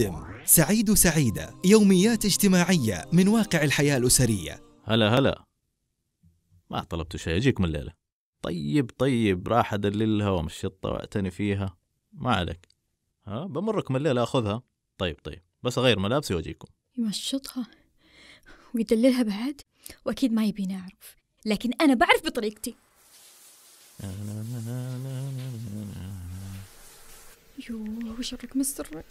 يقدم سعيد سعيدة يوميات اجتماعية من واقع الحياة الأسرية هلا هلا ما طلبت شيء أجيكم الليلة طيب طيب راح أدللها ومشطة وأعتني فيها ما عليك ها بمركم الليلة أخذها طيب طيب بس أغير ملابسي وأجيكم يمشطها ويدللها بعد وأكيد ما يبيني أعرف لكن أنا بعرف بطريقتي يوه وش الرقم السري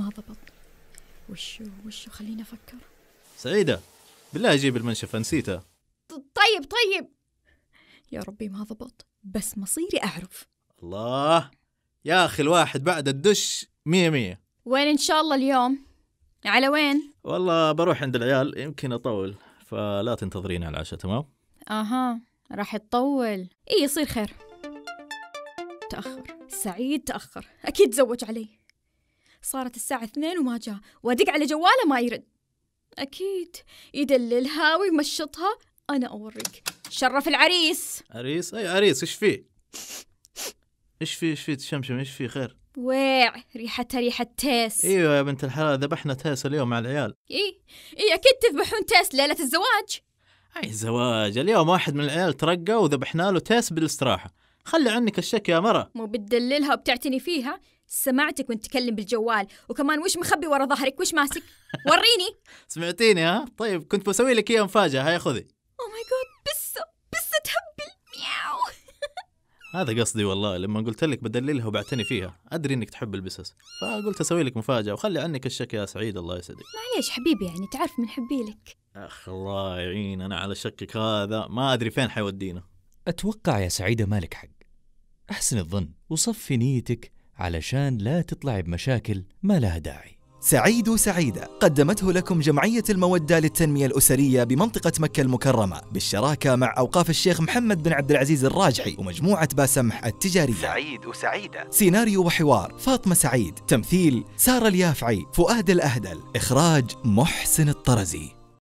ما ضبط وشو وشو خليني أفكر سعيدة بالله أجيب المنشفة نسيتها طيب طيب يا ربي ما ضبط بس مصيري أعرف الله يا أخي الواحد بعد الدش مية مية وين إن شاء الله اليوم؟ على وين؟ والله بروح عند العيال يمكن أطول فلا تنتظريني على العشاء تمام؟ أها راح تطول إي يصير خير تأخر سعيد تأخر أكيد تزوج علي صارت الساعة اثنين وما جاء وأدق على جواله ما يرد أكيد يدللها ويمشطها أنا أوريك شرف العريس عريس أي عريس إيش فيه إيش فيه إيش فيه تشمشم إيش فيه خير ويع ريحتها ريحة تيس ايوه يا بنت الحلال ذبحنا تيس اليوم مع العيال اي اي اكيد تذبحون تيس ليلة الزواج اي زواج اليوم واحد من العيال ترقى وذبحنا له تيس بالاستراحة خلي عنك الشك يا مرة مو بتدللها وبتعتني فيها سمعتك وانت تتكلم بالجوال وكمان وش مخبي ورا ظهرك وش ماسك وريني سمعتيني ها طيب كنت بسوي لك اياها مفاجاه هيا خذي او ماي جاد بس بس تهبل مياو هذا قصدي والله لما قلت لك بدللها وبعتني فيها ادري انك تحب البسس فقلت اسوي لك مفاجاه وخلي عنك الشك يا سعيد الله يسعدك معليش حبيبي يعني تعرف من حبي لك اخ الله يعين انا على شكك هذا ما ادري فين حيودينا اتوقع يا سعيده مالك حق احسن الظن وصفي نيتك علشان لا تطلع بمشاكل ما لها داعي سعيد وسعيدة قدمته لكم جمعية المودة للتنمية الأسرية بمنطقة مكة المكرمة بالشراكة مع أوقاف الشيخ محمد بن عبد العزيز الراجحي ومجموعة باسمح التجارية سعيد وسعيدة سيناريو وحوار فاطمة سعيد تمثيل سارة اليافعي فؤاد الأهدل إخراج محسن الطرزي